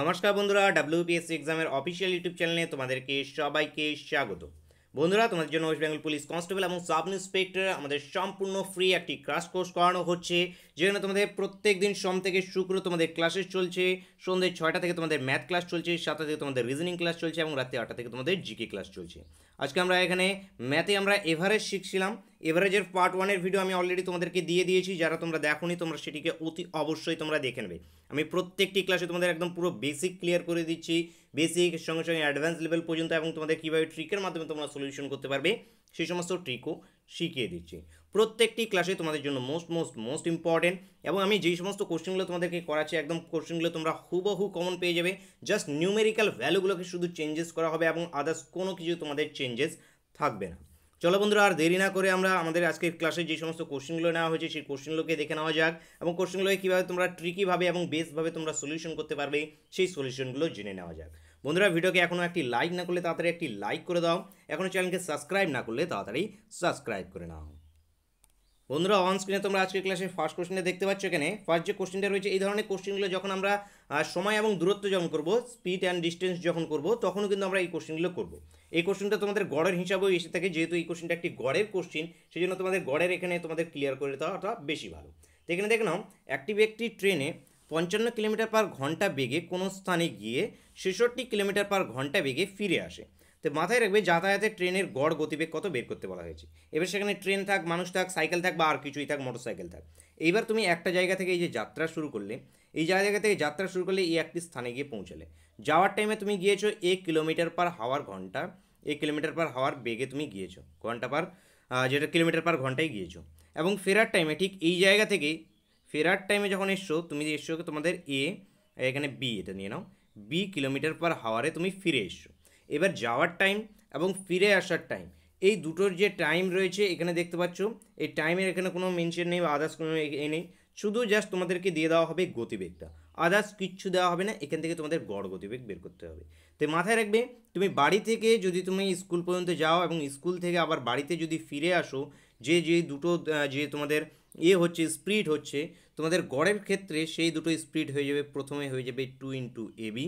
নমস্কার বন্ধুরা ডাব্লিউপিএসসি এক্সামের অফিসিয়াল ইউটিউব চ্যানেলে তোমাদেরকে সবাইকে স্বাগত বন্ধুরা তোমাদের জন্য ওয়েস্ট বেঙ্গল পুলিশ কনস্টেবল এবং সাব ইন্সপেক্টর আমাদের সম্পূর্ণ ফ্রি একটি ক্রাস কোর্স করানো হচ্ছে যেখানে তোমাদের প্রত্যেক দিন সোম থেকে শুক্র তোমাদের ক্লাসেস চলছে সন্ধ্যে ছয়টা থেকে তোমাদের ম্যাথ ক্লাস চলছে সাতটা থেকে তোমাদের রিজনিং ক্লাস চলছে এবং রাত্রে আটটা থেকে তোমাদের জিকে ক্লাস চলছে আজকে আমরা এখানে ম্যাথে আমরা এভারেস্ট শিখছিলাম এভারেজের পার্ট ওয়ানের ভিডিও আমি অলরেডি তোমাদেরকে দিয়ে দিয়েছি যারা তোমরা দেখোনি তোমরা সেটিকে অতি অবশ্যই তোমরা দেখে নেবে আমি প্রত্যেকটি ক্লাসে তোমাদের একদম পুরো বেসিক ক্লিয়ার করে দিচ্ছি বেসিক সঙ্গে সঙ্গে অ্যাডভান্স লেভেল পর্যন্ত এবং তোমাদের কীভাবে ট্রিকের মাধ্যমে তোমরা সলিউশন করতে পারবে সেই সমস্ত ট্রিকও শিখিয়ে দিচ্ছি প্রত্যেকটি ক্লাসে তোমাদের জন্য মোস্ট মোস্ট মোস্ট ইম্পর্টেন্ট এবং আমি যেই সমস্ত কোশ্চেনগুলো তোমাদেরকে করাচ্ছি একদম কোশ্চেনগুলো তোমরা হুবহু কমন পেয়ে যাবে জাস্ট নিউমেরিক্যাল ভ্যালুগুলোকে শুধু চেঞ্জেস করা হবে এবং আদার্স কোনো কিছু তোমাদের চেঞ্জেস থাকবে না চলো বন্ধুরা আর দেরি না করে আমরা আমাদের আজকের ক্লাসে যে সমস্ত কোশ্চেনগুলো নেওয়া হয়েছে সেই কোশ্চেনগুলোকে দেখে নেওয়া যাক এবং কোশ্চেনগুলোকে কীভাবে তোমরা ট্রিকিভাবে এবং বেস্টভাবে তোমরা সলিউশন করতে পারবে সেই সলিউশনগুলো জেনে নেওয়া যাক বন্ধুরা ভিডিওকে এখনও একটি লাইক না করলে তাড়াতাড়ি একটি লাইক করে দাও এখনও চ্যানেলকে সাবস্ক্রাইব না করলে তাড়াতাড়ি সাবস্ক্রাইব করে নাও বন্ধুরা অন স্ক্রিনে তোমরা আজকের ক্লাসে ফার্স্ট কোশ্চেনটা দেখতে পাচ্ছ এখানে ফার্স্ট যে কোশ্চেনটা রয়েছে এই ধরনের কোশ্চেনগুলো যখন আমরা সময় এবং দূরত্ব যখন করব স্পিড অ্যান্ড ডিস্টেন্স যখন করব তখনও কিন্তু আমরা এই কোশ্চেনগুলো করব এই কোশ্চেনটা তোমাদের গড়ের হিসাবেও এসে থাকে যেহেতু এই কোশ্চেনটা একটি গড়ের কোশ্চেন সেই জন্য তোমাদের গড়ের এখানে তোমাদের ক্লিয়ার করে দেওয়াটা বেশি ভালো তো এখানে দেখলাম নাও একটি ব্যক্তি ট্রেনে পঞ্চান্ন কিলোমিটার পার ঘন্টা বেগে কোনো স্থানে গিয়ে ছেষট্টি কিলোমিটার পার ঘন্টা বেগে ফিরে আসে তো মাথায় রাখবে যাতায়াতে ট্রেনের গড় গতিবেগ কত বের করতে বলা হয়েছে এবার সেখানে ট্রেন থাক মানুষ থাক সাইকেল থাক বা আর কিছুই থাক মোটরসাইকেল থাক এইবার তুমি একটা জায়গা থেকে এই যে যাত্রা শুরু করলে এই জায়গা থেকে যাত্রা শুরু করলে এই একটি স্থানে গিয়ে পৌঁছালে যাওয়ার টাইমে তুমি গিয়েছো এক কিলোমিটার পার হাওয়ার ঘন্টা এক কিলোমিটার পার হাওয়ার বেগে তুমি গিয়েছো ঘন্টা পার যেটা কিলোমিটার পার ঘন্টায় গিয়েছো এবং ফেরার টাইমে ঠিক এই জায়গা থেকে ফেরার টাইমে যখন এসছো তুমি এসছো তোমাদের এ এখানে বি এটা নিয়ে নাও বি কিলোমিটার পার হাওয়ারে তুমি ফিরে এসছো এবার যাওয়ার টাইম এবং ফিরে আসার টাইম এই দুটোর যে টাইম রয়েছে এখানে দেখতে পাচ্ছ এই টাইমের এখানে কোনো মেনশন নেই বা আদার্স কোনো এ নেই শুধু জাস্ট তোমাদেরকে দিয়ে দেওয়া হবে গতিবেগটা আদার্স কিচ্ছু দেওয়া হবে না এখান থেকে তোমাদের গড় গতিবেগ বের করতে হবে তো মাথায় রাখবে তুমি বাড়ি থেকে যদি তুমি স্কুল পর্যন্ত যাও এবং স্কুল থেকে আবার বাড়িতে যদি ফিরে আসো যে যে দুটো যে তোমাদের এ হচ্ছে স্প্রিড হচ্ছে তোমাদের গড়ের ক্ষেত্রে সেই দুটো স্প্রিড হয়ে যাবে প্রথমে হয়ে যাবে টু ইন্টু এবি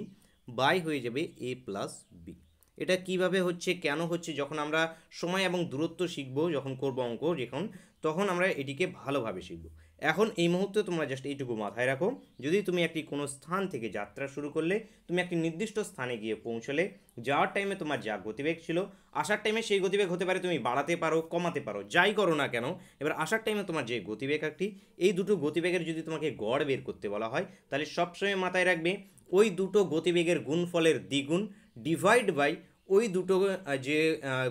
বাই হয়ে যাবে এ প্লাস বি এটা কিভাবে হচ্ছে কেন হচ্ছে যখন আমরা সময় এবং দূরত্ব শিখবো যখন করব অঙ্ক যখন তখন আমরা এটিকে ভালোভাবে শিখবো এখন এই মুহূর্তে তোমরা জাস্ট এইটুকু মাথায় রাখো যদি তুমি একটি কোনো স্থান থেকে যাত্রা শুরু করলে তুমি একটি নির্দিষ্ট স্থানে গিয়ে পৌঁছলে যাওয়ার টাইমে তোমার যা গতিবেগ ছিল আসার টাইমে সেই গতিবেগ হতে পারে তুমি বাড়াতে পারো কমাতে পারো যাই করো না কেন এবার আসার টাইমে তোমার যে গতিবেগ একটি এই দুটো গতিবেগের যদি তোমাকে গড় বের করতে বলা হয় তাহলে সবসময় মাথায় রাখবে ওই দুটো গতিবেগের গুণফলের দ্বিগুণ ডিভাইড বাই ওই দুটো যে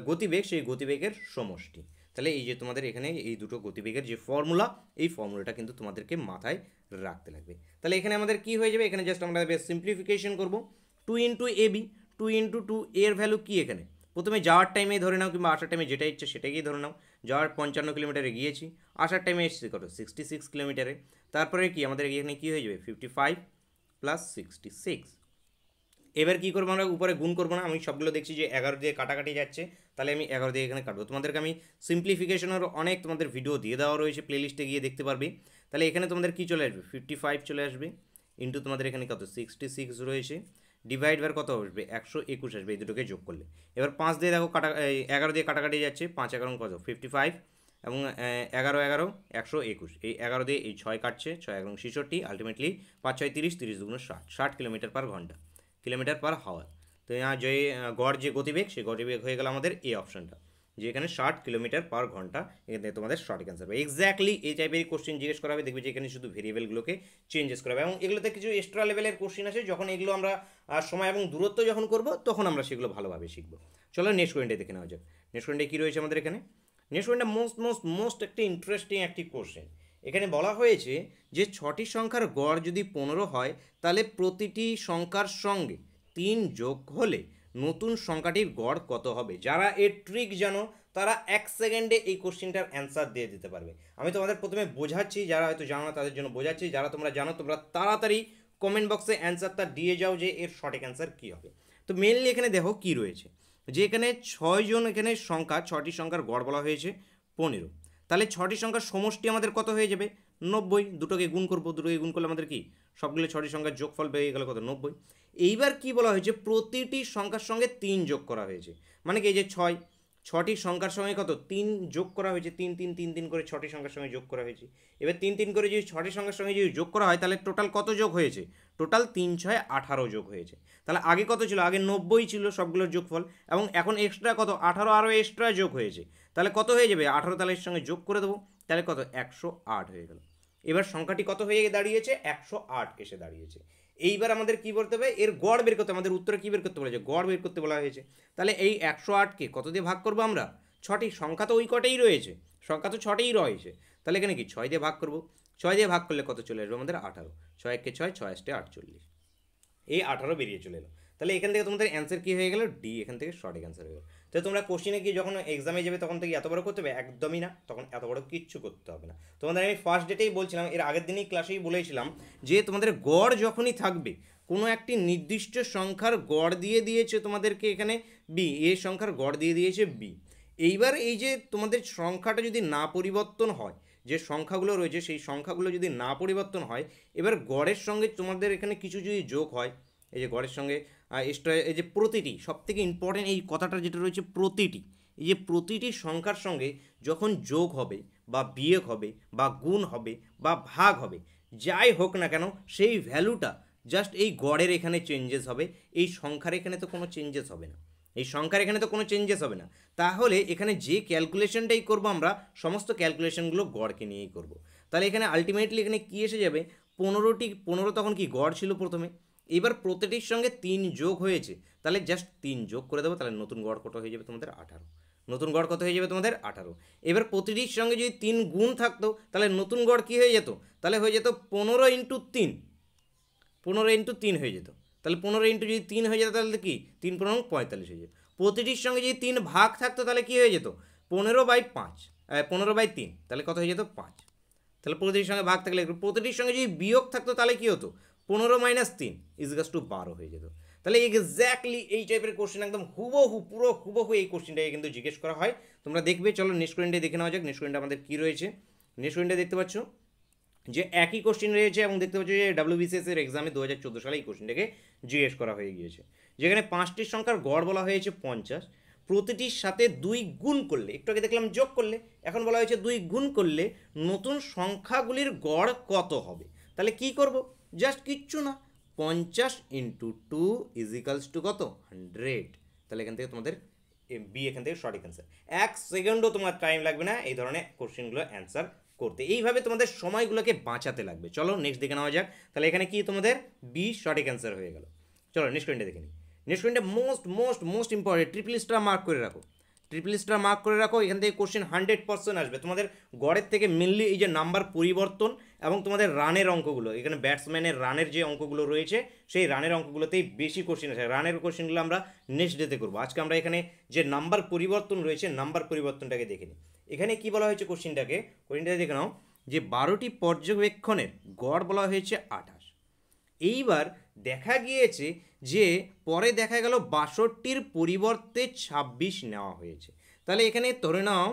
গতিবেগ সেই গতিবেগের সমষ্টি তাহলে এই যে তোমাদের এখানে এই দুটো গতিবেগের যে ফর্মুলা এই ফর্মুলাটা কিন্তু তোমাদেরকে মাথায় রাখতে লাগবে তাহলে এখানে আমাদের কি হয়ে যাবে এখানে জাস্ট আমরা সিম্পলিফিকেশন করবো two into A B two into two এর ভ্যালু কী এখানে প্রথমে যাওয়ার টাইমে ধরে নাও কিংবা আসার টাইমে যেটা ইচ্ছে সেটাকেই ধরে নাও যাওয়ার পঞ্চান্ন কিলোমিটারে গিয়েছি আসার টাইমে এসেছি কত সিক্সটি সিক্স কিলোমিটারে তারপরে কি আমাদের এখানে কি হয়ে যাবে fifty five plus sixty six এবার কী করবো আমরা উপরে গুণ করবো না আমি সবগুলো দেখছি যে এগারো দিয়ে কাটাকাটি যাচ্ছে তাহলে আমি এগারো দিয়ে এখানে কাটবো তোমাদেরকে আমি সিম্পলিফিকেশনেরও অনেক তোমাদের ভিডিও দিয়ে দেওয়া রয়েছে প্লেলিস্টে গিয়ে দেখতে পারবে তাহলে এখানে তোমাদের কী চলে আসবে ফিফটি ফাইভ চলে আসবে ইন্টু তোমাদের এখানে কত সিক্সটি সিক্স রয়েছে ডিভাইড বার কত আসবে একশো একুশ আসবে এই দুটোকে যোগ করলে এবার পাঁচ দিয়ে দেখো কাটা এগারো দিয়ে কাটাকাটি যাচ্ছে পাঁচ এগারো কত ফিফটি ফাইভ এবং এগারো এগারো একশো একুশ এই এগারো দিয়ে এই ছয় কাটছে ছয় এগারো ছেষট্টি আলটিমেটলি পাঁচ ছয় তিরিশ তিরিশ দুগুণ ষাট ষাট কিলোমিটার পার ঘন্টা কিলোমিটার পার হাওয়ার তো यहाँ যে গড় যে গতিবেগ সেই গতিবেগ হয়ে গেল আমাদের এই অপশানটা যে এখানে ষাট কিলোমিটার পার ঘন্টা এখানে তোমাদের সঠিক অ্যান্সার হবে এক্স্যাক্টলি এই টাইপের কোশ্চেন জিজ্ঞেস করা হবে দেখবে যে এখানে শুধু ভেরিয়েবলগুলোকে চেঞ্জেস করা হবে এবং এগুলোতে কিছু এক্সট্রা লেভেলের কোশ্চেন আসে যখন এগুলো আমরা সময় এবং দূরত্ব যখন করব তখন আমরা সেগুলো ভালোভাবে শিখবো চলো নেক্সট কোয়েন্টে দেখে নেওয়া যাক নেক্সট কোয়েন্টে কী রয়েছে আমাদের এখানে নেক্সট কোয়েন্টটা মোস্ট মোস্ট মোস্ট একটি ইন্টারেস্টিং একটি কোশ্চেন এখানে বলা হয়েছে যে ছটি সংখ্যার গড় যদি পনেরো হয় তাহলে প্রতিটি সংখ্যার সঙ্গে তিন যোগ হলে নতুন সংখ্যাটির গড় কত হবে যারা এর ট্রিক জানো তারা এক সেকেন্ডে এই কোশ্চেনটার অ্যান্সার দিয়ে দিতে পারবে আমি তোমাদের প্রথমে বোঝাচ্ছি যারা হয়তো জানো না তাদের জন্য বোঝাচ্ছি যারা তোমরা জানো তোমরা তাড়াতাড়ি কমেন্ট বক্সে অ্যান্সারটা দিয়ে যাও যে এর সঠিক অ্যান্সার কী হবে তো মেনলি এখানে দেখো কি রয়েছে যে এখানে ছয়জন এখানে সংখ্যা ছটি সংখ্যার গড় বলা হয়েছে পনেরো তাহলে ছটি সংখ্যার সমষ্টি আমাদের কত হয়ে যাবে নব্বই দুটোকে গুণ করবো দুটোকে গুণ করলে আমাদের কি সবগুলো ছটি সংখ্যার যোগফল বেড়ে গেলে কত নব্বই এইবার কি বলা হয়েছে প্রতিটি সংখ্যার সঙ্গে তিন যোগ করা হয়েছে মানে কি এই যে ছয় ছটি সংখ্যার সঙ্গে কত তিন যোগ করা হয়েছে তিন তিন তিন তিন করে ছটি সংখ্যার সঙ্গে যোগ করা হয়েছে এবার তিন তিন করে যদি ছটি সংখ্যার সঙ্গে যদি যোগ করা হয় তাহলে টোটাল কত যোগ হয়েছে টোটাল তিন ছয় আঠারো যোগ হয়েছে তাহলে আগে কত ছিল আগে নব্বই ছিল সবগুলোর যোগফল এবং এখন এক্সট্রা কত আঠারো আরও এক্সট্রা যোগ হয়েছে তাহলে কত হয়ে যাবে আঠারো তাহলে এর সঙ্গে যোগ করে দেবো তাহলে কত একশো আট হয়ে গেল এবার সংখ্যাটি কত হয়ে দাঁড়িয়েছে একশো আট এসে দাঁড়িয়েছে এইবার আমাদের কী বলতে হবে এর গড় বের করতে আমাদের উত্তরে কী বের করতে বলেছে গড় বের করতে বলা হয়েছে তাহলে এই একশো আটকে কত দিয়ে ভাগ করবো আমরা ছটি সংখ্যা তো ওই কটাই রয়েছে সংখ্যা তো ছটেই রয়েছে তাহলে এখানে কি ছয় দিয়ে ভাগ করবো ছয় দিয়ে ভাগ করলে কত চলে আসবে আমাদের আঠারো ছয় একে ছয় ছয় আষ্টে আটচল্লিশ এই আঠারো বেরিয়ে চলে এলো তাহলে এখান থেকে তোমাদের অ্যান্সার কী হয়ে গেলো ডি এখান থেকে সঠিক অ্যান্সার হয়ে গেলো তো তোমরা কোশ্চেনে গিয়ে যখন এক্সামে যাবে তখন থেকে এত বড় করতে হবে একদমই না তখন এত বড় কিচ্ছু করতে হবে না তোমাদের আমি ফার্স্ট ডেটেই বলছিলাম এর আগের দিনই ক্লাসেই বলেছিলাম যে তোমাদের গড় যখনই থাকবে কোনো একটি নির্দিষ্ট সংখ্যার গড় দিয়ে দিয়েছে তোমাদেরকে এখানে বি এ সংখ্যার গড় দিয়ে দিয়েছে বি এইবার এই যে তোমাদের সংখ্যাটা যদি না পরিবর্তন হয় যে সংখ্যাগুলো রয়েছে সেই সংখ্যাগুলো যদি না পরিবর্তন হয় এবার গড়ের সঙ্গে তোমাদের এখানে কিছু যদি যোগ হয় এই যে গড়ের সঙ্গে আর এই যে প্রতিটি সবথেকে ইম্পর্টেন্ট এই কথাটা যেটা রয়েছে প্রতিটি এই যে প্রতিটি সংখ্যার সঙ্গে যখন যোগ হবে বা বিয়োগ হবে বা গুণ হবে বা ভাগ হবে যাই হোক না কেন সেই ভ্যালুটা জাস্ট এই গড়ের এখানে চেঞ্জেস হবে এই সংখ্যার এখানে তো কোনো চেঞ্জেস হবে না এই সংখ্যার এখানে তো কোনো চেঞ্জেস হবে না তাহলে এখানে যে ক্যালকুলেশনটাই করব আমরা সমস্ত ক্যালকুলেশনগুলো গড়কে নিয়েই করব। তাহলে এখানে আলটিমেটলি এখানে কী এসে যাবে পনেরোটি পনেরো তখন কি গড় ছিল প্রথমে এবার প্রতিটির সঙ্গে তিন যোগ হয়েছে তাহলে জাস্ট তিন যোগ করে দেবো তাহলে নতুন গড় কত হয়ে যাবে তোমাদের আঠারো নতুন গড় কত হয়ে যাবে তোমাদের আঠারো এবার প্রতিটির সঙ্গে যদি তিন গুণ থাকতো তাহলে নতুন গড় কী হয়ে যেত তাহলে হয়ে যেত পনেরো ইন্টু তিন পনেরো ইন্টু তিন হয়ে যেত তাহলে পনেরো ইন্টু যদি তিন হয়ে যেত তাহলে কি তিন পনেরো পঁয়তাল্লিশ হয়ে যেত প্রতিটির সঙ্গে যদি তিন ভাগ থাকতো তাহলে কি হয়ে যেত পনেরো বাই পাঁচ পনেরো বাই তিন তাহলে কত হয়ে যেত পাঁচ তাহলে প্রতিটির সঙ্গে ভাগ থাকলে প্রতিটির সঙ্গে যদি বিয়োগ থাকতো তাহলে কী হতো পনেরো মাইনাস তিন ইজগাস টু বারো হয়ে যেত তাহলে এক্স্যাক্টলি এই টাইপের কোশ্চেন একদম হুবহু পুরো হুবহু এই কোশ্চেনটাকে কিন্তু জিজ্ঞেস করা হয় তোমরা দেখবে চলো নেক্সট দেখে নেওয়া যাক নেক্সট আমাদের কী রয়েছে নেক্সট দেখতে পাচ্ছ যে একই কোশ্চেন রয়েছে এবং দেখতে পাচ্ছ যে ডাব্লিউবিসিএস এর এক্সামে দু হাজার চোদ্দো সালে এই কোশ্চেনটাকে জিজ্ঞেস করা হয়ে গিয়েছে যেখানে পাঁচটির সংখ্যার গড় বলা হয়েছে পঞ্চাশ প্রতিটির সাথে দুই গুণ করলে একটু আগে দেখলাম যোগ করলে এখন বলা হয়েছে দুই গুণ করলে নতুন সংখ্যাগুলির গড় কত হবে তাহলে কি করবো জাস্ট কিচ্ছু না পঞ্চাশ ইন্টু টু ইজিক্যালস টু কত হান্ড্রেড তাহলে এখান থেকে তোমাদের বি এখান থেকে সঠিক অ্যান্সার এক সেকেন্ডও তোমার টাইম লাগবে না এই ধরনের কোশ্চেনগুলো অ্যান্সার করতে এইভাবে তোমাদের সময়গুলোকে বাঁচাতে লাগবে চলো নেক্সট দেখে নেওয়া যাক তাহলে এখানে কি তোমাদের বি সঠিক অ্যান্সার হয়ে গেল চলো নেক্সট কোয়েন্টে দেখে নিই নেক্সট কোয়েন্টে most most most important triple star mark করে রাখো ট্রিপল স্টার মার্ক করে রাখো এখান থেকে কোশ্চেন হান্ড্রেড পার্সেন্ট আসবে তোমাদের গড়ের থেকে মেনলি এই যে নাম্বার পরিবর্তন এবং তোমাদের রানের অঙ্কগুলো এখানে ব্যাটসম্যানের রানের যে অঙ্কগুলো রয়েছে সেই রানের অঙ্কগুলোতেই বেশি কোশ্চেন আছে রানের কোশ্চেনগুলো আমরা নেক্সট ডেতে করবো আজকে আমরা এখানে যে নাম্বার পরিবর্তন রয়েছে নাম্বার পরিবর্তনটাকে দেখে নিই এখানে কি বলা হয়েছে কোশ্চেনটাকে কোশ্চেনটা দেখে নাও যে বারোটি পর্যবেক্ষণের গড় বলা হয়েছে আঠাশ এইবার দেখা গিয়েছে যে পরে দেখা গেল বাষট্টির পরিবর্তে ছাব্বিশ নেওয়া হয়েছে তাহলে এখানে ধরে নাও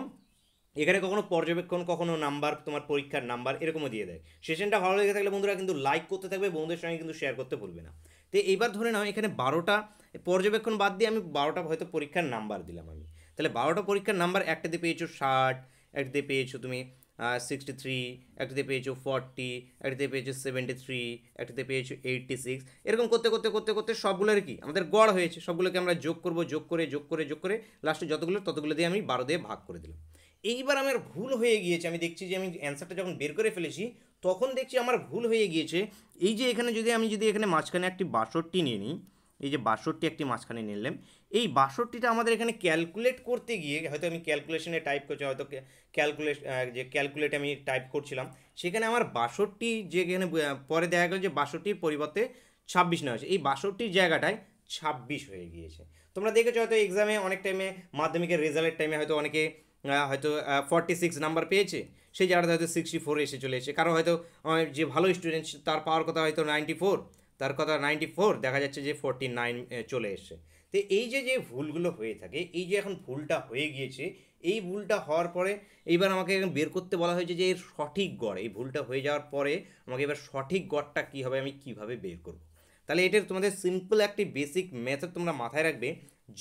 এখানে কখনো পর্যবেক্ষণ কখনো নাম্বার তোমার পরীক্ষার নাম্বার এরকমও দিয়ে দেয় সেশনটা ভালো লেগে থাকলে বন্ধুরা কিন্তু লাইক করতে থাকবে বন্ধুদের সঙ্গে কিন্তু শেয়ার করতে ভুলবে না তো এইবার ধরে নাও এখানে বারোটা পর্যবেক্ষণ বাদ দিয়ে আমি বারোটা হয়তো পরীক্ষার নাম্বার দিলাম আমি তাহলে বারোটা পরীক্ষার নাম্বার একটাতে পেয়েছো ষাট একটাতে পেয়েছো তুমি সিক্সটি থ্রি একটাতে পেয়েছো ফর্টি একটাতে পেয়েছো সেভেন্টি থ্রি একটাতে পেয়েছো এইটটি সিক্স এরকম করতে করতে করতে করতে সবগুলোর কি আমাদের গড় হয়েছে সবগুলোকে আমরা যোগ করব যোগ করে যোগ করে যোগ করে লাস্টে যতগুলো ততগুলো দিয়ে আমি বারো দিয়ে ভাগ করে দিলাম এইবার আমার ভুল হয়ে গিয়েছে আমি দেখছি যে আমি অ্যান্সারটা যখন বের করে ফেলেছি তখন দেখছি আমার ভুল হয়ে গিয়েছে এই যে এখানে যদি আমি যদি এখানে মাঝখানে একটি বাষট্টি নিয়ে নিই এই যে বাষট্টি একটি মাঝখানে নিলাম এই বাষট্টিটা আমাদের এখানে ক্যালকুলেট করতে গিয়ে হয়তো আমি ক্যালকুলেশনে টাইপ করছি হয়তো ক্যালকুলেট যে ক্যালকুলেট আমি টাইপ করছিলাম সেখানে আমার বাষট্টি যেখানে পরে দেখা গেল যে বাষট্টির পরিবর্তে ছাব্বিশ নেওয়া হয়েছে এই বাষট্টির জায়গাটায় ছাব্বিশ হয়ে গিয়েছে তোমরা দেখেছো হয়তো এক্সামে অনেক টাইমে মাধ্যমিকের রেজাল্টের টাইমে হয়তো অনেকে হয়তো ফর্টি সিক্স নাম্বার পেয়েছে সেই জায়গাটা হয়তো সিক্সটি ফোর এসে চলে এসেছে কারো হয়তো যে ভালো স্টুডেন্ট তার পাওয়ার কথা হয়তো নাইনটি ফোর তার কথা নাইনটি ফোর দেখা যাচ্ছে যে ফোরটি নাইন চলে এসছে তো এই যে যে ভুলগুলো হয়ে থাকে এই যে এখন ভুলটা হয়ে গিয়েছে এই ভুলটা হওয়ার পরে এইবার আমাকে বের করতে বলা হয়েছে যে এর সঠিক গড় এই ভুলটা হয়ে যাওয়ার পরে আমাকে এবার সঠিক গড়টা কী হবে আমি কিভাবে বের করব তাহলে এটার তোমাদের সিম্পল একটি বেসিক মেথড তোমরা মাথায় রাখবে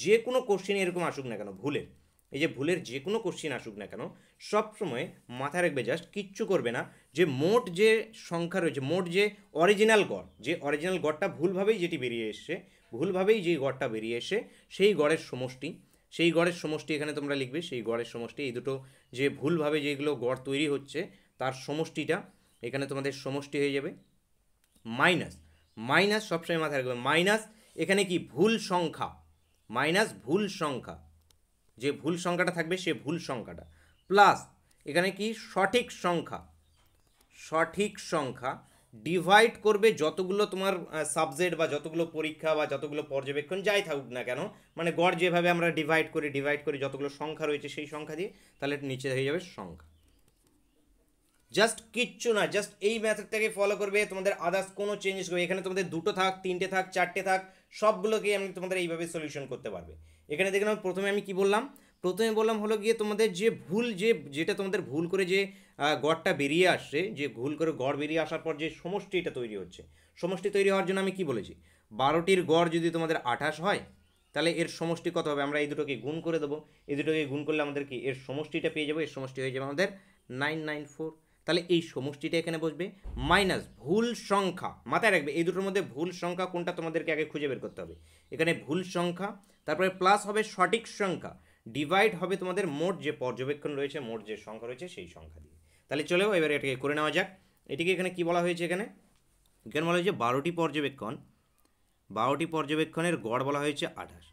যে কোনো কোশ্চেন এরকম আসুক না কেন ভুলের এই যে ভুলের যে কোনো কোশ্চিন আসুক না কেন সবসময় মাথায় রাখবে জাস্ট কিচ্ছু করবে না যে মোট যে সংখ্যা রয়েছে মোট যে অরিজিনাল গড় যে অরিজিনাল গড়টা ভুলভাবেই যেটি বেরিয়ে এসছে ভুলভাবেই যেই গড়টা বেরিয়ে এসে সেই গড়ের সমষ্টি সেই গড়ের সমষ্টি এখানে তোমরা লিখবে সেই গড়ের সমষ্টি এই দুটো যে ভুলভাবে যেগুলো গড় তৈরি হচ্ছে তার সমষ্টিটা এখানে তোমাদের সমষ্টি হয়ে যাবে মাইনাস মাইনাস সবসময় মাথায় রাখবে মাইনাস এখানে কি ভুল সংখ্যা মাইনাস ভুল সংখ্যা যে ভুল সংখ্যাটা থাকবে সে ভুল সংখ্যাটা প্লাস এখানে কি সঠিক সংখ্যা সঠিক সংখ্যা ডিভাইড করবে যতগুলো তোমার সাবজেক্ট বা যতগুলো পরীক্ষা বা যতগুলো পর্যবেক্ষণ যাই থাকুক না কেন মানে গড় যেভাবে আমরা ডিভাইড করি ডিভাইড করি যতগুলো সংখ্যা রয়েছে সেই সংখ্যা দিয়ে তাহলে নিচে হয়ে যাবে সংখ্যা জাস্ট কিচ্ছু না জাস্ট এই ম্যাথডটাকে ফলো করবে তোমাদের আদার্স কোনো চেঞ্জেস করবে এখানে তোমাদের দুটো থাক তিনটে থাক চারটে থাক সবগুলোকেই আমি তোমাদের এইভাবে সলিউশন করতে পারবে এখানে দেখলাম প্রথমে আমি কি বললাম প্রথমে বললাম হলো গিয়ে তোমাদের যে ভুল যে যেটা তোমাদের ভুল করে যে গড়টা বেরিয়ে আসছে যে ভুল করে গড় বেরিয়ে আসার পর যে সমষ্টিটা তৈরি হচ্ছে সমষ্টি তৈরি হওয়ার জন্য আমি কি বলেছি বারোটির গড় যদি তোমাদের আঠাশ হয় তাহলে এর সমষ্টি কত হবে আমরা এই দুটোকে গুণ করে দেবো এই দুটোকে গুণ করলে আমাদের কি এর সমষ্টিটা পেয়ে যাবো এর সমষ্টি হয়ে যাবে আমাদের নাইন নাইন ফোর তাহলে এই সমষ্টিটা এখানে বসবে মাইনাস ভুল সংখ্যা মাথায় রাখবে এই দুটোর মধ্যে ভুল সংখ্যা কোনটা তোমাদেরকে আগে খুঁজে বের করতে হবে এখানে ভুল সংখ্যা তারপরে প্লাস হবে সঠিক সংখ্যা ডিভাইড হবে তোমাদের মোট যে পর্যবেক্ষণ রয়েছে মোট যে সংখ্যা রয়েছে সেই সংখ্যা দিয়ে তাহলে চলেও এবার এটাকে করে নেওয়া যাক এটিকে এখানে কি বলা হয়েছে এখানে এখানে বলা হয়েছে বারোটি পর্যবেক্ষণ বারোটি পর্যবেক্ষণের গড় বলা হয়েছে আঠাশ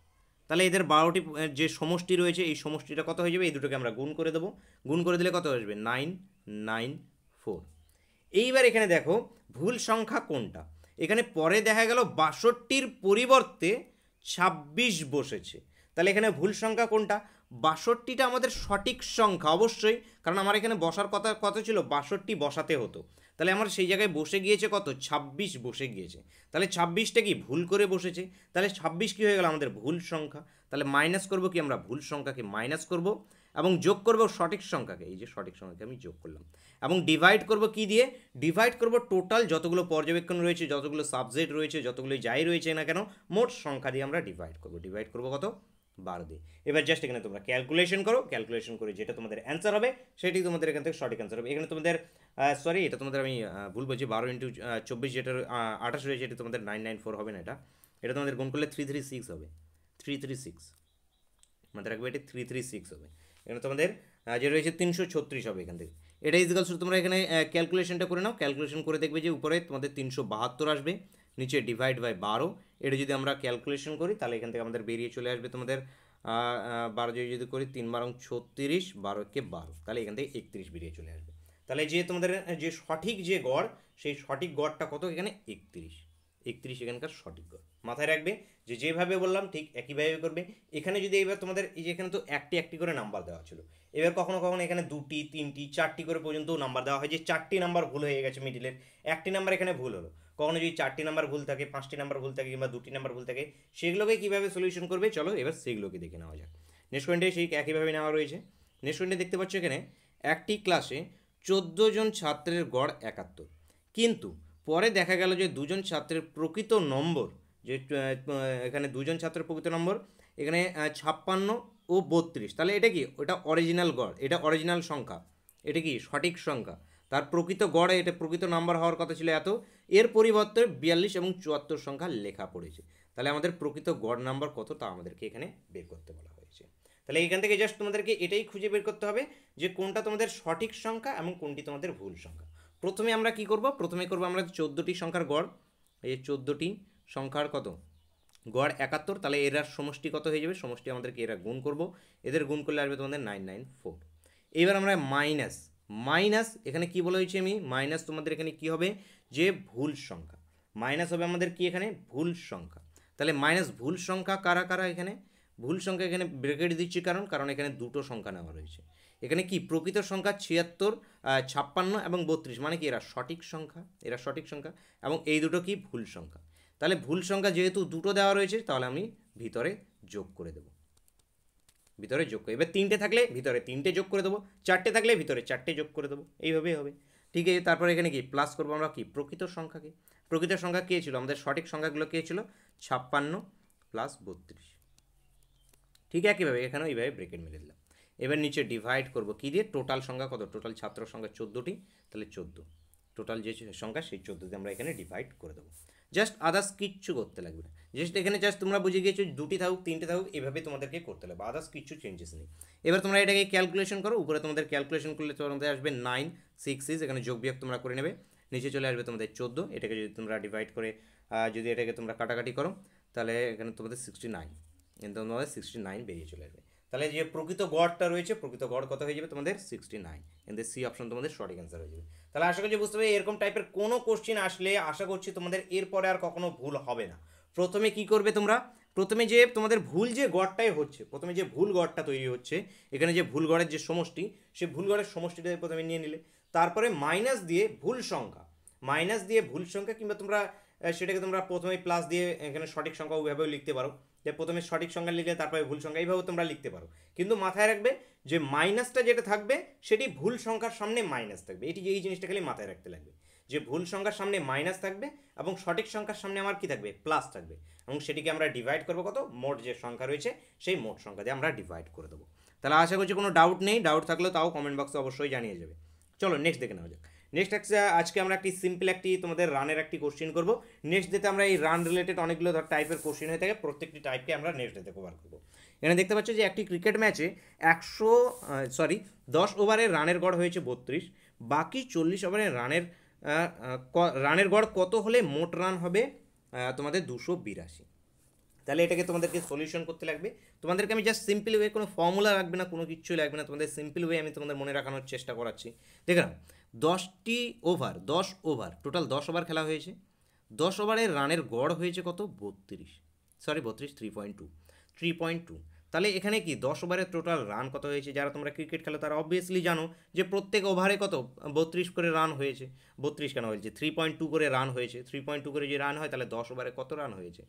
তাহলে এদের বারোটি যে সমষ্টি রয়েছে এই সমষ্টিটা কত হয়ে যাবে এই দুটোকে আমরা গুণ করে দেবো গুণ করে দিলে কত হয়ে যাবে নাইন নাইন ফোর এইবার এখানে দেখো ভুল সংখ্যা কোনটা এখানে পরে দেখা গেল বাষট্টির পরিবর্তে ছাব্বিশ বসেছে তাহলে এখানে ভুল সংখ্যা কোনটা বাষট্টিটা আমাদের সঠিক সংখ্যা অবশ্যই কারণ আমার এখানে বসার কথা কত ছিল বাষট্টি বসাতে হতো তাহলে আমার সেই জায়গায় বসে গিয়েছে কত ছাব্বিশ বসে গিয়েছে তাহলে ছাব্বিশটা কি ভুল করে বসেছে তাহলে ছাব্বিশ কী হয়ে গেল আমাদের ভুল সংখ্যা তাহলে মাইনাস করব কি আমরা ভুল সংখ্যাকে মাইনাস করব এবং যোগ করব সঠিক সংখ্যাকে এই যে সঠিক সংখ্যাকে আমি যোগ করলাম এবং ডিভাইড করব কি দিয়ে ডিভাইড করব টোটাল যতগুলো পর্যবেক্ষণ রয়েছে যতগুলো সাবজেক্ট রয়েছে যতগুলো যাই রয়েছে না কেন মোট সংখ্যা দিয়ে আমরা ডিভাইড করব ডিভাইড করব কত বারো দিয়ে এবার জাস্ট এখানে তোমরা ক্যালকুলেশন করো ক্যালকুলেশন করে যেটা তোমাদের অ্যান্সার হবে সেটি তোমাদের এখান থেকে সঠিক অ্যান্সার হবে এখানে তোমাদের সরি এটা তোমাদের আমি ভুল বলছি বারো ইন্টু চব্বিশ যেটার আঠাশ রয়েছে এটা তোমাদের নাইন নাইন ফোর হবে না এটা এটা তোমাদের গুণ করলে থ্রি থ্রি সিক্স হবে থ্রি থ্রি সিক্স মাথায় রাখবে এটি থ্রি থ্রি সিক্স হবে এখানে তোমাদের যে রয়েছে তিনশো ছত্রিশ হবে এখান থেকে এটা ইজগাল শুধু তোমরা এখানে ক্যালকুলেশনটা করে নাও ক্যালকুলেশন করে দেখবে যে উপরে তোমাদের তিনশো বাহাত্তর আসবে নিচে ডিভাইড বাই বারো এটা যদি আমরা ক্যালকুলেশন করি তাহলে এখান থেকে আমাদের বেরিয়ে চলে আসবে তোমাদের বারো যদি যদি করি তিন বারং ছত্রিশ বারোকে বারো তাহলে এখান থেকে একত্রিশ বেরিয়ে চলে আসবে তাহলে যে তোমাদের যে সঠিক যে গড় সেই সঠিক গড়টা কত এখানে একত্রিশ একত্রিশ এখানকার সঠিক ঘর মাথায় রাখবে যে যেভাবে বললাম ঠিক একইভাবে করবে এখানে যদি এবার তোমাদের এই যে এখানে তো একটি একটি করে নাম্বার দেওয়া ছিল এবার কখনো কখনো এখানে দুটি তিনটি চারটি করে পর্যন্ত নাম্বার দেওয়া হয় যে চারটি নাম্বার ভুল হয়ে গেছে মিডিলের একটি নাম্বার এখানে ভুল হলো কখনো যদি চারটি নাম্বার ভুল থাকে পাঁচটি নাম্বার ভুল থাকে কিংবা দুটি নাম্বার ভুল থাকে সেগুলোকে কীভাবে সলিউশন করবে চলো এবার সেগুলোকে দেখে নেওয়া যাক নেক্সট পয়েন্টে সেই একইভাবে নেওয়া রয়েছে নেক্সট পয়েন্টে দেখতে পাচ্ছ এখানে একটি ক্লাসে চোদ্দো জন ছাত্রের গড় একাত্তর কিন্তু পরে দেখা গেল যে দুজন ছাত্রের প্রকৃত নম্বর যে এখানে দুজন ছাত্রের প্রকৃত নম্বর এখানে ছাপ্পান্ন ও বত্রিশ তাহলে এটা কি ওটা অরিজিনাল গড় এটা অরিজিনাল সংখ্যা এটা কি সঠিক সংখ্যা তার প্রকৃত গড়ে এটা প্রকৃত নাম্বার হওয়ার কথা ছিল এত এর পরিবর্তে বিয়াল্লিশ এবং চুয়াত্তর সংখ্যা লেখা পড়েছে তাহলে আমাদের প্রকৃত গড় নাম্বার কত তা আমাদেরকে এখানে বের করতে বলা হয়েছে তাহলে এখান থেকে জাস্ট তোমাদেরকে এটাই খুঁজে বের করতে হবে যে কোনটা তোমাদের সঠিক সংখ্যা এবং কোনটি তোমাদের ভুল সংখ্যা প্রথমে আমরা কি করব প্রথমে করব আমরা চোদ্দোটি সংখ্যার গড় এই চোদ্দোটি সংখ্যার কত গড় একাত্তর তাহলে এরা সমষ্টি কত হয়ে যাবে সমষ্টি আমাদেরকে এরা গুণ করব এদের গুণ করলে আসবে তোমাদের নাইন নাইন ফোর এবার আমরা মাইনাস মাইনাস এখানে কি বলা হয়েছে আমি মাইনাস তোমাদের এখানে কি হবে যে ভুল সংখ্যা মাইনাস হবে আমাদের কি এখানে ভুল সংখ্যা তাহলে মাইনাস ভুল সংখ্যা কারা কারা এখানে ভুল সংখ্যা এখানে ব্রেকেট দিচ্ছি কারণ কারণ এখানে দুটো সংখ্যা নেওয়া রয়েছে এখানে কি প্রকৃত সংখ্যা ছিয়াত্তর ছাপ্পান্ন এবং বত্রিশ মানে কি এরা সঠিক সংখ্যা এরা সঠিক সংখ্যা এবং এই দুটো কি ভুল সংখ্যা তাহলে ভুল সংখ্যা যেহেতু দুটো দেওয়া রয়েছে তাহলে আমি ভিতরে যোগ করে দেব ভিতরে যোগ করে এবার তিনটে থাকলে ভিতরে তিনটে যোগ করে দেবো চারটে থাকলে ভিতরে চারটে যোগ করে দেবো এইভাবেই হবে ঠিক আছে তারপরে এখানে কি প্লাস করবো আমরা কি প্রকৃত সংখ্যাকে প্রকৃত সংখ্যা কে ছিল আমাদের সঠিক সংখ্যাগুলো কে ছিল ছাপ্পান্ন প্লাস বত্রিশ ঠিক একইভাবে এখানেও এইভাবে ব্রেকেট মেরে দিলাম এবার নিচে ডিভাইড করব কী দিয়ে টোটাল সংখ্যা কত টোটাল ছাত্র সংখ্যা চোদ্দোটি তাহলে চোদ্দো টোটাল যে সংখ্যা সেই চোদ্দোতে আমরা এখানে ডিভাইড করে দেবো জাস্ট আদার্স কিচ্ছু করতে লাগবে না জাস্ট এখানে জাস্ট তোমরা বুঝে গিয়েছো দুটি থাকুক তিনটে থাকুক এভাবে তোমাদেরকে করতে লাগবে আদার্স কিচ্ছু চেঞ্জেস নেই এবার তোমরা এটাকে ক্যালকুলেশন করো উপরে তোমাদের ক্যালকুলেশন করলে তোমাদের আসবে নাইন সিক্স সিক্স এখানে যোগ বিয়োগ তোমরা করে নেবে নিচে চলে আসবে তোমাদের চোদ্দো এটাকে যদি তোমরা ডিভাইড করে যদি এটাকে তোমরা কাটাকাটি করো তাহলে এখানে তোমাদের সিক্সটি নাইন কিন্তু তোমাদের সিক্সটি নাইন বেরিয়ে চলে আসবে তাহলে যে প্রকৃত গড়টা রয়েছে প্রকৃত গড় কত হয়ে যাবে তোমাদের সিক্সটি নাইন এদের সি অপশন তোমাদের সঠিক অ্যান্সার হয়ে যাবে তাহলে আশা করছি বুঝতে পারবে এরকম টাইপের কোনো কোশ্চিন আসলে আশা করছি তোমাদের এরপরে আর কখনো ভুল হবে না প্রথমে কি করবে তোমরা প্রথমে যে তোমাদের ভুল যে গড়টাই হচ্ছে প্রথমে যে ভুল গড়টা তৈরি হচ্ছে এখানে যে ভুল গড়ের যে সমষ্টি সে ভুল গড়ের সমষ্টিটা প্রথমে নিয়ে নিলে তারপরে মাইনাস দিয়ে ভুল সংখ্যা মাইনাস দিয়ে ভুল সংখ্যা কিংবা তোমরা সেটাকে তোমরা প্রথমে প্লাস দিয়ে এখানে সঠিক সংখ্যা ওইভাবেও লিখতে পারো যে প্রথমে সঠিক সংখ্যা লিখলে তারপরে ভুল সংখ্যা এইভাবে তোমরা লিখতে পারো কিন্তু মাথায় রাখবে যে মাইনাসটা যেটা থাকবে সেটি ভুল সংখ্যার সামনে মাইনাস থাকবে এটি এই জিনিসটা খালি মাথায় রাখতে লাগবে যে ভুল সংখ্যার সামনে মাইনাস থাকবে এবং সঠিক সংখ্যার সামনে আমার কি থাকবে প্লাস থাকবে এবং সেটিকে আমরা ডিভাইড করবো কত মোট যে সংখ্যা রয়েছে সেই মোট সংখ্যা দিয়ে আমরা ডিভাইড করে দেবো তাহলে আশা করছি কোনো ডাউট নেই ডাউট থাকলে তাও কমেন্ট বক্সে অবশ্যই জানিয়ে যাবে চলো নেক্সট দেখে নেওয়া যাক নেক্সট হচ্ছে আজকে আমরা একটি সিম্পল একটি তোমাদের রানের একটি কোশ্চেন করবো নেক্সট ডেতে আমরা এই রান রিলেটেড অনেকগুলো ধর টাইপের কোশ্চেন হয়ে থাকে প্রত্যেকটি টাইপকে আমরা নেক্সট ডেতে কভার করবো এখানে দেখতে পাচ্ছ যে একটি ক্রিকেট ম্যাচে একশো সরি দশ ওভারে রানের গড় হয়েছে বত্রিশ বাকি চল্লিশ ওভারে রানের রানের গড় কত হলে মোট রান হবে তোমাদের দুশো বিরাশি তাহলে এটাকে তোমাদেরকে সলিউশন করতে লাগবে তোমাদেরকে আমি জাস্ট সিম্পল ওয়ে কোনো ফর্মুলা রাখবে না কোনো কিছুই লাগবে না তোমাদের সিম্পল ওয়ে আমি তোমাদের মনে রাখানোর চেষ্টা করাচ্ছি দেখলাম দশটি ওভার দশ ওভার টোটাল দশ ওভার খেলা হয়েছে দশ ওভারে রানের গড় হয়েছে কত বত্রিশ সরি বত্রিশ three point two three point two তাহলে এখানে কি দশ ওভারে টোটাল রান কত হয়েছে যারা তোমরা ক্রিকেট খেলো তারা অবভিয়াসলি জানো যে প্রত্যেক ওভারে কত বত্রিশ করে রান হয়েছে বত্রিশ কেন হয়েছে থ্রি পয়েন্ট টু করে রান হয়েছে থ্রি পয়েন্ট টু করে যে রান হয় তাহলে দশ ওভারে কত রান হয়েছে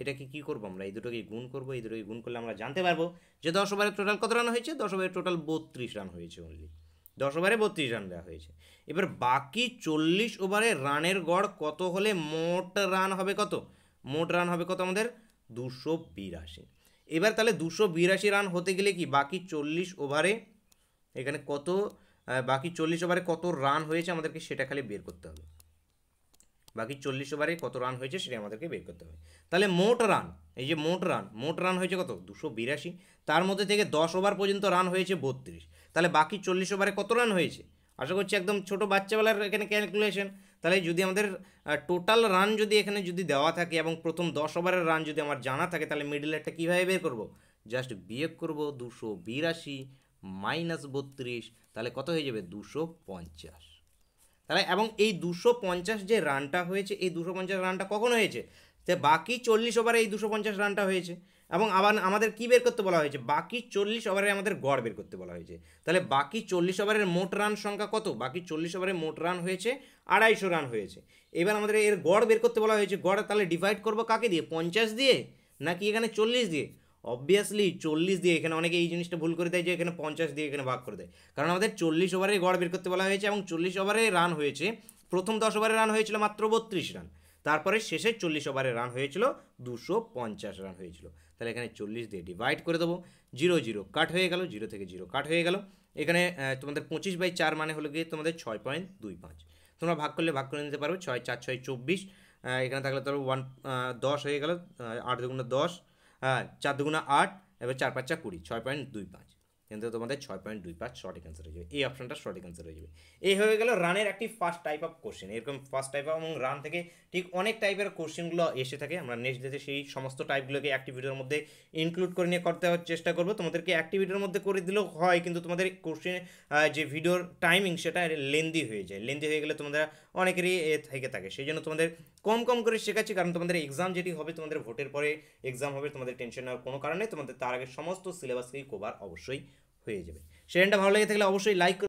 এটাকে কী করবো আমরা এই দুটোকে গুণ করবো এই দুটোকে গুণ করলে আমরা জানতে পারবো যে দশ ওভারে টোটাল কত রান হয়েছে দশ ওভারে টোটাল বত্রিশ রান হয়েছে অনলি দশ ওভারে বত্রিশ রান দেওয়া হয়েছে এবার বাকি চল্লিশ ওভারে রানের গড় কত হলে মোট রান হবে কত মোট রান হবে কত আমাদের দুশো বিরাশি এবার তাহলে দুশো বিরাশি রান হতে গেলে কি বাকি চল্লিশ ওভারে এখানে কত বাকি চল্লিশ ওভারে কত রান হয়েছে আমাদেরকে সেটা খালি বের করতে হবে বাকি চল্লিশ ওভারে কত রান হয়েছে সেটা আমাদেরকে বের করতে হবে তাহলে মোট রান এই যে মোট রান মোট রান হয়েছে কত দুশো বিরাশি তার মধ্যে থেকে দশ ওভার পর্যন্ত রান হয়েছে বত্রিশ তাহলে বাকি চল্লিশ ওভারে কত রান হয়েছে আশা করছি একদম ছোটো বাচ্চাবেলার এখানে ক্যালকুলেশন তাহলে যদি আমাদের টোটাল রান যদি এখানে যদি দেওয়া থাকে এবং প্রথম দশ ওভারের রান যদি আমার জানা থাকে তাহলে একটা কীভাবে বের করবো জাস্ট বিয়োগ করবো দুশো বিরাশি মাইনাস বত্রিশ তাহলে কত হয়ে যাবে দুশো পঞ্চাশ তাহলে এবং এই দুশো পঞ্চাশ যে রানটা হয়েছে এই দুশো পঞ্চাশ রানটা কখন হয়েছে তো বাকি চল্লিশ ওভারে এই দুশো পঞ্চাশ রানটা হয়েছে এবং আবার আমাদের কী বের করতে বলা হয়েছে বাকি চল্লিশ ওভারে আমাদের গড় বের করতে বলা হয়েছে তাহলে বাকি চল্লিশ ওভারের মোট রান সংখ্যা কত বাকি চল্লিশ ওভারে মোট রান হয়েছে আড়াইশো রান হয়েছে এবার আমাদের এর গড় বের করতে বলা হয়েছে গড় তাহলে ডিভাইড করবো কাকে দিয়ে পঞ্চাশ দিয়ে নাকি এখানে চল্লিশ দিয়ে অবভিয়াসলি চল্লিশ দিয়ে এখানে অনেকে এই জিনিসটা ভুল করে দেয় যে এখানে পঞ্চাশ দিয়ে এখানে ভাগ করে দেয় কারণ আমাদের চল্লিশ ওভারে গড় বের করতে বলা হয়েছে এবং চল্লিশ ওভারে রান হয়েছে প্রথম দশ ওভারে রান হয়েছিল মাত্র বত্রিশ রান তারপরে শেষে চল্লিশ ওভারে রান হয়েছিল দুশো পঞ্চাশ রান হয়েছিল তাহলে এখানে চল্লিশ দিয়ে ডিভাইড করে দেবো জিরো জিরো কাট হয়ে গেল জিরো থেকে জিরো কাট হয়ে গেল এখানে তোমাদের পঁচিশ বাই চার মানে হলো গিয়ে তোমাদের ছয় পয়েন্ট দুই পাঁচ তোমরা ভাগ করলে ভাগ করে নিতে পারো ছয় চার ছয় চব্বিশ এখানে থাকলে তোর ওয়ান দশ হয়ে গেল আট দুগুণ দশ হ্যাঁ চার দুগুণা আট এবার চার পাঁচটা কুড়ি ছয় পয়েন্ট দুই পাঁচ কিন্তু তোমাদের ছয় পয়েন্ট দুই পাঁচ সঠিক অ্যান্সার হয়ে যাবে এই অপশনটা সঠিক অ্যান্সার হয়ে যাবে এই হয়ে গেল রানের একটি ফার্স্ট টাইপ অফ কোশ্চেন এরকম ফার্স্ট টাইপ অফ এবং রান থেকে ঠিক অনেক টাইপের কোশ্চেনগুলো এসে থাকে আমরা নেক্সট ডেতে সেই সমস্ত টাইপগুলোকে অ্যাক্টিভিটির মধ্যে ইনক্লুড করে নিয়ে করতে চেষ্টা করবো তোমাদেরকে অ্যাক্টিভিটির মধ্যে করে দিলেও হয় কিন্তু তোমাদের কোশ্চেন যে ভিডিওর টাইমিং সেটা লেন্দি হয়ে যায় লেন্দি হয়ে গেলে তোমরা অনেকেরই এ থেকে থাকে সেই জন্য তোমাদের কম কম করে শেখাচ্ছি কারণ তোমাদের এক্সাম যেটি হবে তোমাদের ভোটের পরে এক্সাম হবে তোমাদের টেনশন নেওয়ার কোনো কারণে তোমাদের তার আগে সমস্ত সিলেবাসকেই কোভার অবশ্যই হয়ে যাবে সেরেনটা ভালো লেগে থাকলে অবশ্যই লাইক